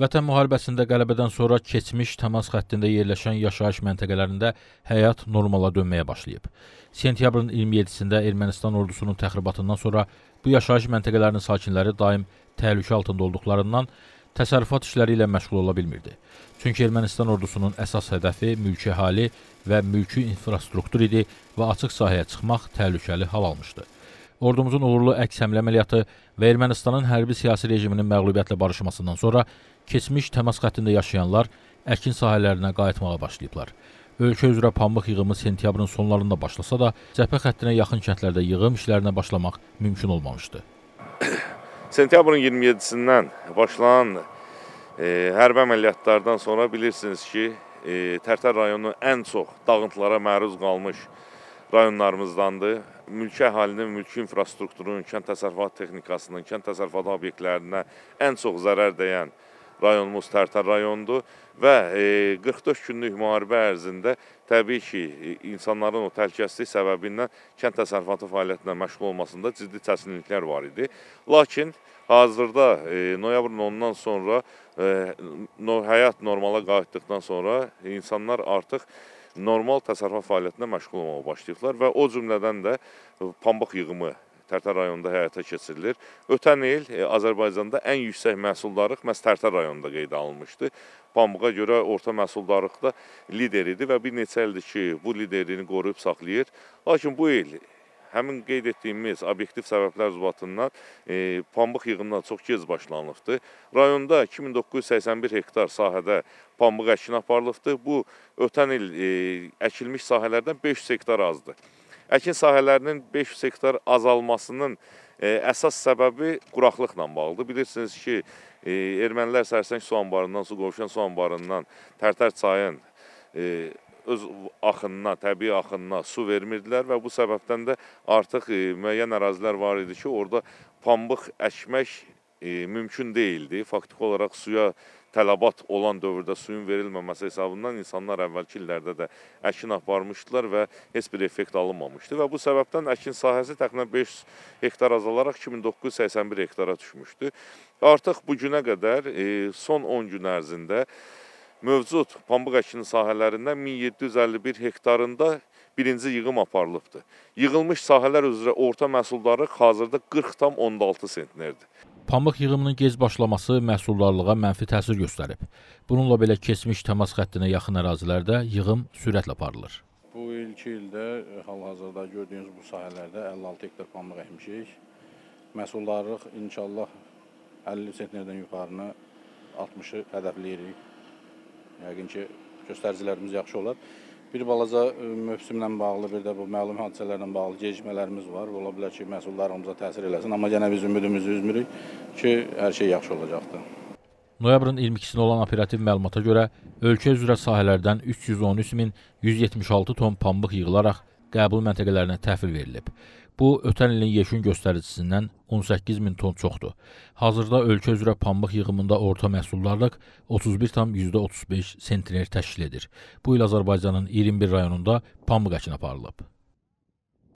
Vətən müharibəsində qələbədən sonra keçmiş təmas xəttində yerləşən yaşayış məntəqələrində həyat normala dönməyə başlayıb. Sentyabrın 27-də Ermənistan ordusunun təxribatından sonra bu yaşayış məntəqələrinin sakinləri daim təhlükə altında olduqlarından təsərrüfat işləri ilə məşğul ola bilmirdi. Çünki Ermənistan ordusunun əsas hədəfi mülki əhali və mülki infrastruktur idi və açıq sahəyə çıxmaq təhlükəli hal almışdı. Ordumuzun uğurlu əks həmlə əməliyyatı və Ermənistanın hərbi-siyasi rejiminin məğlubiyyətlə barışmasından sonra keçmiş təmas xəttində yaşayanlar əkin sahələrinə qayıtmağa başlayıblar. Ölkə üzrə pambıq yığımı sentyabrın sonlarında başlasa da, cəbhə xəttinə yaxın kəndlərdə yığım işlərinə başlamaq mümkün olmamışdı. Sentyabrın 27-sindən başlanan e, hərbi əməliyyatlardan sonra bilirsiniz ki, e, Tərtər rayonu ən çox dağıntılara məruz qalmış rayonlarımızdandır. Mülki əhalinin, mülki infrastrukturunun, kənd təsərrüfat texnikasının, kənd təsərrüfat obyektlərinə ən çox zərər dəyən rayonumuz Tərtər rayondur və 44 e, günlük müharibə ərzində təbii ki, e, insanların o təhlükəsizlik səbəbindən kənd təsərrüfatı fəaliyyətinə məşğul olmasında ciddi çətinliklər var idi. Lakin hazırda e, noyabrın 10-dan sonra həyat normala qayıtdıqdan sonra insanlar artıq normal təsərrüfat fəaliyyətinə məşğul olmağa başlayıblar və o cümlədən də pambıq yığımı Tərtər rayonunda həyata keçirilir. Ötən il e, Azərbaycanda ən yüksək məhsuldarlıq məhz Tərtər rayonunda qeydə alınmışdı. Pambığa görə orta məhsuldarlıqda lider idi və bir neçə ildir ki, bu liderini qoruyub saxlayır. Lakin bu il Həmin qeyd etdiyimiz obyektiv səbəblər zubatından e, pambıq yığımına çox gec başlanılıbdır. Rayonda 2981 hektar sahədə pambıq əkini aparılıbdır. Bu, ötən il e, əkilmiş sahələrdən 500 hektar azdır. Əkin sahələrinin 500 hektar azalmasının e, əsas səbəbi quraqlıqla bağlıdır. Bilirsiniz ki, e, ermənilər Sərsəng su anbarından, su qovşan su anbarından Tərtər çayın e, öz axınına, təbii axınına su vermirdilər və bu səbəbdən də artıq e, müəyyən ərazilər var idi ki, orada pambıq əkmək e, mümkün deyildi. Faktik olaraq suya tələbat olan dövrdə suyun verilməməsi hesabından insanlar əvvəlki illərdə də əkin aparmışdılar və heç bir effekt alınmamışdı və bu səbəbdən əkin sahəsi təxminən 500 hektar azalaraq 2981 hektara düşmüşdü. Artıq bu günə qədər e, son 10 gün ərzində mövcud pambıq əkini sahələrindən 1751 hektarında birinci yığım aparılıbdır. Yığılmış sahələr üzrə orta məhsuldarlıq hazırda 40,6 sentnerdir. Pambıq yığımının gec başlaması məhsuldarlığa mənfi təsir göstərib. Bununla belə keçmiş təmas xəttinə yaxın ərazilərdə yığım sürətlə aparılır. Bu ilki ildə e, hal-hazırda gördüyünüz bu sahələrdə 56 hektar pambıq əkmişik. Məhsuldarlıq inşallah 50 sentnerdən yuxarını 60-ı hədəfləyirik. Yəqin ki, göstəricilərimiz yaxşı olar. Bir balaca e, mövsümlə bağlı, bir də bu məlum hadisələrlə bağlı gecikmələrimiz var. Ola bilər ki, məhsullarımıza təsir eləsin, amma yenə biz ümidimizi üzmürük ki, hər şey yaxşı olacaqdır. Noyabrın 22-sində olan operativ məlumata görə ölkə üzrə sahələrdən 313.176 ton pambıq yığılaraq qəbul məntəqələrinə təhvil verilib. Bu, ötən ilin yeşin göstəricisindən 18 min ton çoxdur. Hazırda ölkə üzrə pambıq yığımında orta məhsuldarlıq 31,35 sentner təşkil edir. Bu il Azərbaycanın 21 rayonunda pambıq əkini aparılıb.